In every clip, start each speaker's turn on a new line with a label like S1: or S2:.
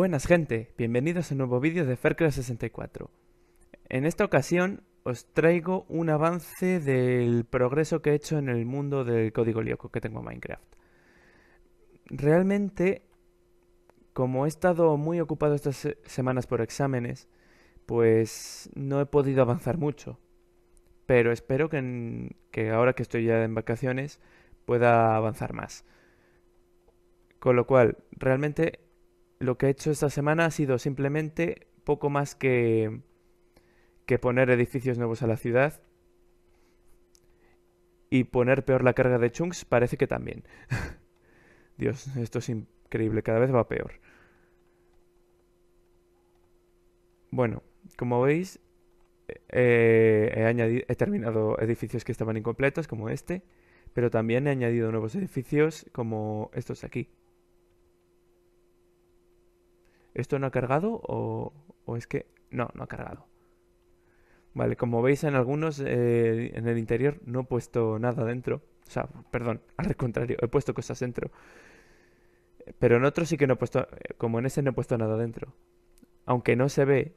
S1: Buenas gente, bienvenidos a un nuevo vídeo de faircraft 64. En esta ocasión os traigo un avance del progreso que he hecho en el mundo del código lioco que tengo en Minecraft. Realmente, como he estado muy ocupado estas semanas por exámenes, pues no he podido avanzar mucho. Pero espero que, que ahora que estoy ya en vacaciones pueda avanzar más. Con lo cual, realmente lo que he hecho esta semana ha sido simplemente poco más que, que poner edificios nuevos a la ciudad y poner peor la carga de chunks parece que también. Dios, esto es increíble, cada vez va peor. Bueno, como veis, he, he terminado edificios que estaban incompletos, como este, pero también he añadido nuevos edificios como estos aquí. ¿Esto no ha cargado o, es que... No, no ha cargado. Vale, como veis en algunos, eh, en el interior no he puesto nada dentro. O sea, perdón, al contrario, he puesto cosas dentro. Pero en otros sí que no he puesto, eh, como en ese no he puesto nada dentro. Aunque no se ve,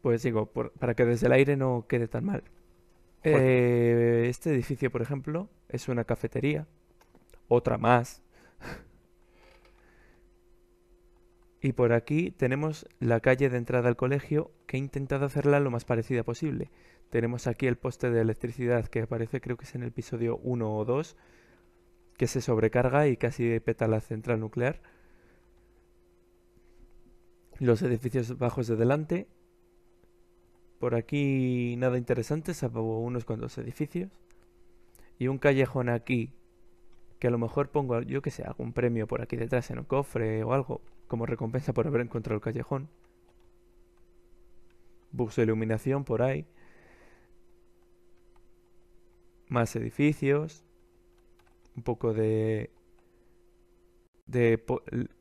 S1: pues digo, para que desde el aire no quede tan mal. Eh, este edificio, por ejemplo, es una cafetería. Otra más. Y por aquí tenemos la calle de entrada al colegio que he intentado hacerla lo más parecida posible. Tenemos aquí el poste de electricidad que aparece creo que es en el episodio 1 o 2, que se sobrecarga y casi peta la central nuclear. Los edificios bajos de delante. Por aquí nada interesante, salvo unos cuantos edificios. Y un callejón aquí, que a lo mejor pongo, yo que sé, algún premio por aquí detrás en un cofre o algo como recompensa por haber encontrado el callejón. bus de iluminación por ahí. Más edificios. Un poco de... De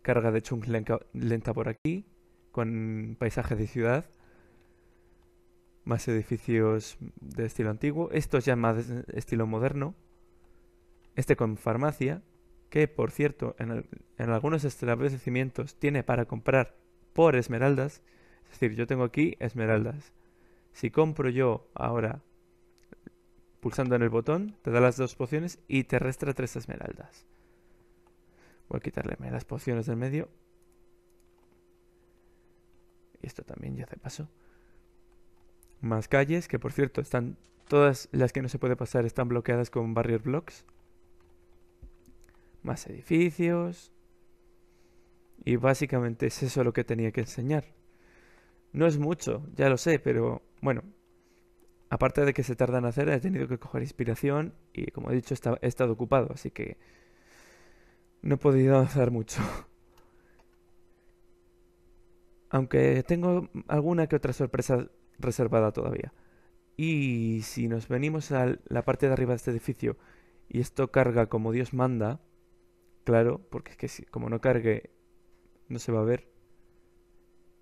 S1: carga de chunk lenta por aquí. Con paisajes de ciudad. Más edificios de estilo antiguo. Esto ya más estilo moderno. Este con farmacia que por cierto en, algunos establecimientos tiene para comprar por esmeraldas, es decir, yo tengo aquí esmeraldas. Si compro yo ahora pulsando en el botón, te da las dos pociones y te resta tres esmeraldas. Voy a quitarle las pociones del medio. Y esto también ya hace paso. Más calles, que por cierto están... Todas las que no se puede pasar están bloqueadas con barrier blocks más edificios. Y básicamente es eso lo que tenía que enseñar. No es mucho, ya lo sé, pero bueno, aparte de que se tarda en hacer, he tenido que coger inspiración y como he dicho, he estado ocupado, así que no he podido avanzar mucho. Aunque tengo alguna que otra sorpresa reservada todavía. Y si nos venimos a la parte de arriba de este edificio y esto carga como Dios manda, Claro, porque es que como no cargue, no se va a ver.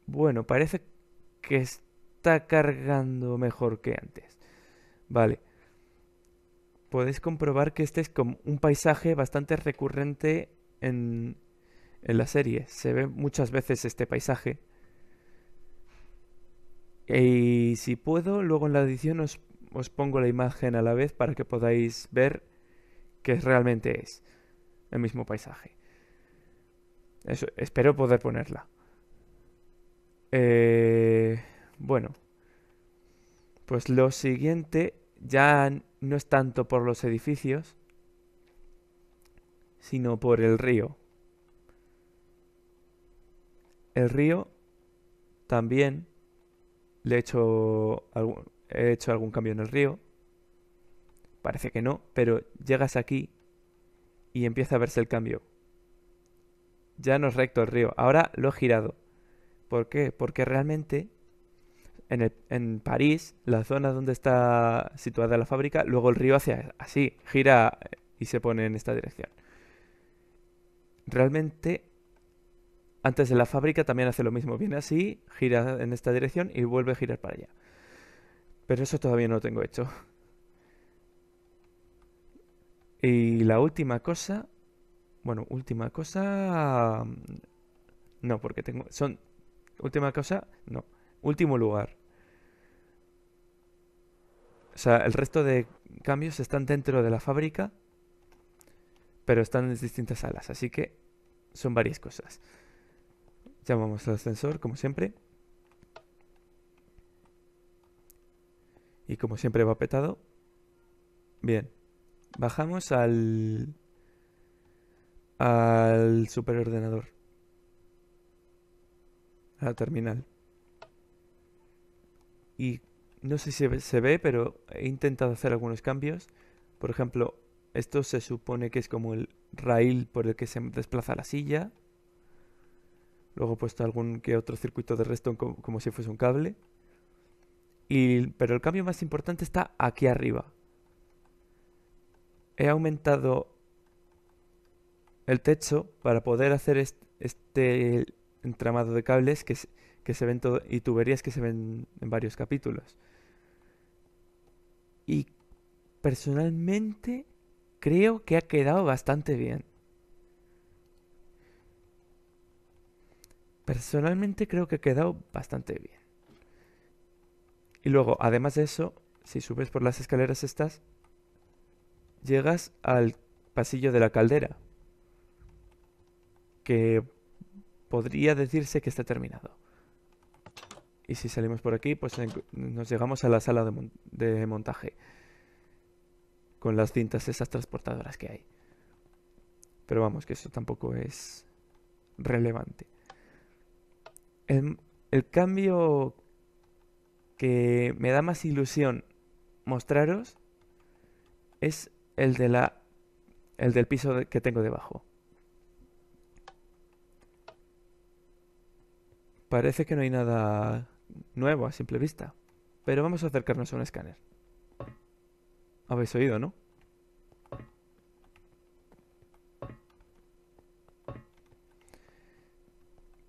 S1: Bueno, parece que está cargando mejor que antes. Vale. Podéis comprobar que este es como un paisaje bastante recurrente en, en la serie. Se ve muchas veces este paisaje. Y si puedo, luego en la edición os, os pongo la imagen a la vez para que podáis ver qué realmente es el mismo paisaje. Eso, espero poder ponerla. Eh, bueno, pues lo siguiente ya no es tanto por los edificios, sino por el río. El río también le he hecho algún, he hecho algún cambio en el río. Parece que no, pero llegas aquí y empieza a verse el cambio. Ya no es recto el río, ahora lo he girado. ¿Por qué? Porque realmente en, en París, la zona donde está situada la fábrica, luego el río hacia así, gira eh, y se pone en esta dirección. Realmente, antes de la fábrica también hace lo mismo. Viene así, gira en esta dirección y vuelve a girar para allá. Pero eso todavía no lo tengo hecho. Y la última cosa, bueno, última cosa, mm, no, porque tengo, son, última cosa, no, último lugar. O sea, el resto de cambios están dentro de la fábrica, pero están en distintas salas, así que son varias cosas. Llamamos al ascensor, como siempre. Y como siempre va petado. Bien. Bajamos al... Al superordenador. A la terminal. Y no sé si se ve, pero he intentado hacer algunos cambios. Por ejemplo, esto se supone que es como el rail por el que se desplaza la silla. Luego he puesto algún que otro circuito de resto como, como si fuese un cable. Y, pero el cambio más importante está aquí arriba he aumentado el techo para poder hacer este, entramado de cables que, que se ven todo, y tuberías que se ven en varios capítulos. Y personalmente creo que ha quedado bastante bien. Personalmente creo que ha quedado bastante bien. Y luego, además de eso, si subes por las escaleras estas, llegas al pasillo de la caldera, que podría decirse que está terminado. Y si salimos por aquí, pues nos llegamos a la sala de, montaje, con las cintas esas transportadoras que hay. Pero vamos, que eso tampoco es relevante. el cambio que me da más ilusión mostraros es el, de la, el del piso que tengo debajo. Parece que no hay nada nuevo a simple vista. Pero vamos a acercarnos a un escáner. Habéis oído, ¿no?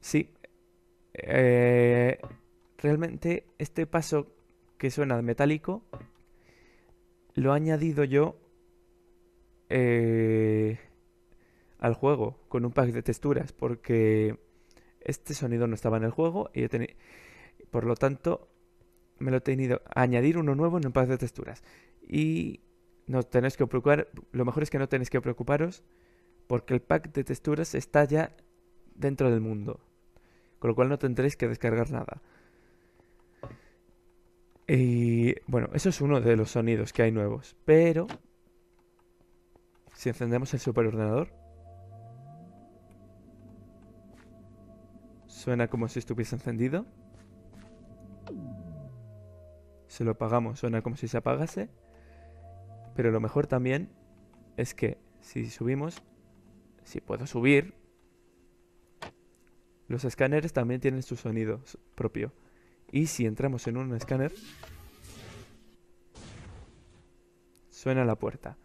S1: Sí. Eh, realmente este paso que suena metálico lo he añadido yo eh, al juego con un pack de texturas porque este sonido no estaba en el juego y Por lo tanto, me lo he tenido añadir uno nuevo en un pack de texturas. Y no tenéis que preocupar, lo mejor es que no tenéis que preocuparos porque el pack de texturas está ya dentro del mundo. Con lo cual no tendréis que descargar nada. Y bueno, eso es uno de los sonidos que hay nuevos. Pero si encendemos el superordenador. Suena como si estuviese encendido. si lo apagamos, suena como si se apagase. Pero lo mejor también es que si subimos, si puedo subir, los escáneres también tienen su sonido propio. Y si entramos en un escáner, suena la puerta.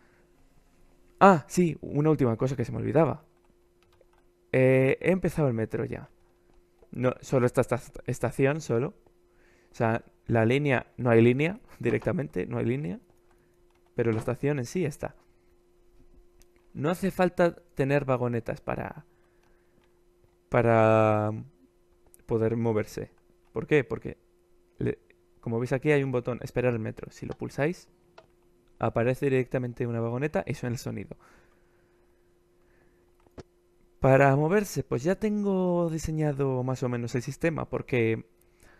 S1: Ah, sí, una última cosa que se me olvidaba. Eh, he empezado el metro ya. No, solo esta, estación, solo. O sea, la línea, no hay línea directamente, no hay línea. Pero la estación en sí está. No hace falta tener vagonetas para... Para poder moverse. ¿Por qué? Porque, como veis aquí, hay un botón, esperar el metro. Si lo pulsáis, aparece directamente una vagoneta y suena el sonido. Para moverse, pues ya tengo diseñado más o menos el sistema, porque,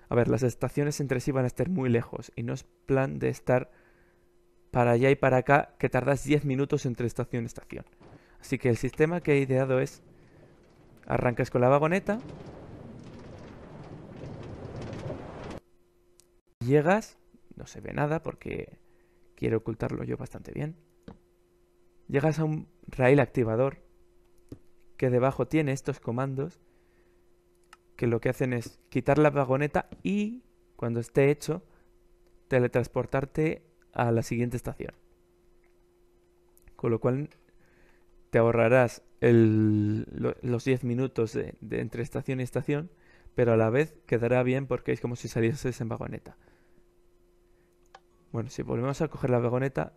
S1: a ver, las estaciones entre sí van a estar muy lejos y no es plan de estar para allá y para acá que tardas 10 minutos entre estación y estación. Así que el sistema que he ideado es, arrancas con la vagoneta, llegas, no se ve nada porque quiero ocultarlo yo bastante bien, llegas a un rail activador que debajo tiene estos comandos que lo que hacen es quitar la vagoneta y cuando esté hecho teletransportarte a la siguiente estación. Con lo cual te ahorrarás los 10 minutos entre estación y estación, pero a la vez quedará bien porque es como si salieses en vagoneta. Bueno, si volvemos a coger la vagoneta,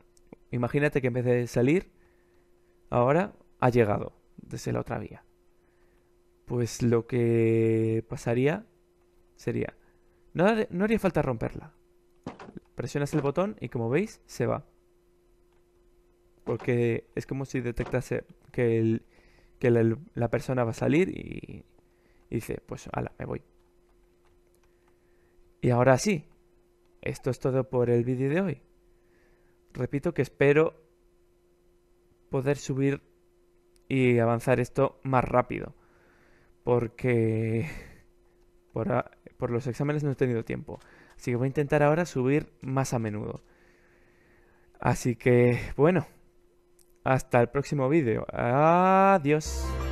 S1: imagínate que en vez de salir, ahora ha llegado desde la otra vía. Pues lo que pasaría sería, no, haría falta romperla. Presionas el botón y como veis, se va. Porque es como si detectase que, la, persona va a salir y, y dice, pues ala, me voy. Y ahora sí, esto es todo por el vídeo de hoy. Repito que espero poder subir y avanzar esto más rápido. Porque por, los exámenes no he tenido tiempo. Así que voy a intentar ahora subir más a menudo. Así que, bueno. Hasta el próximo vídeo. Adiós.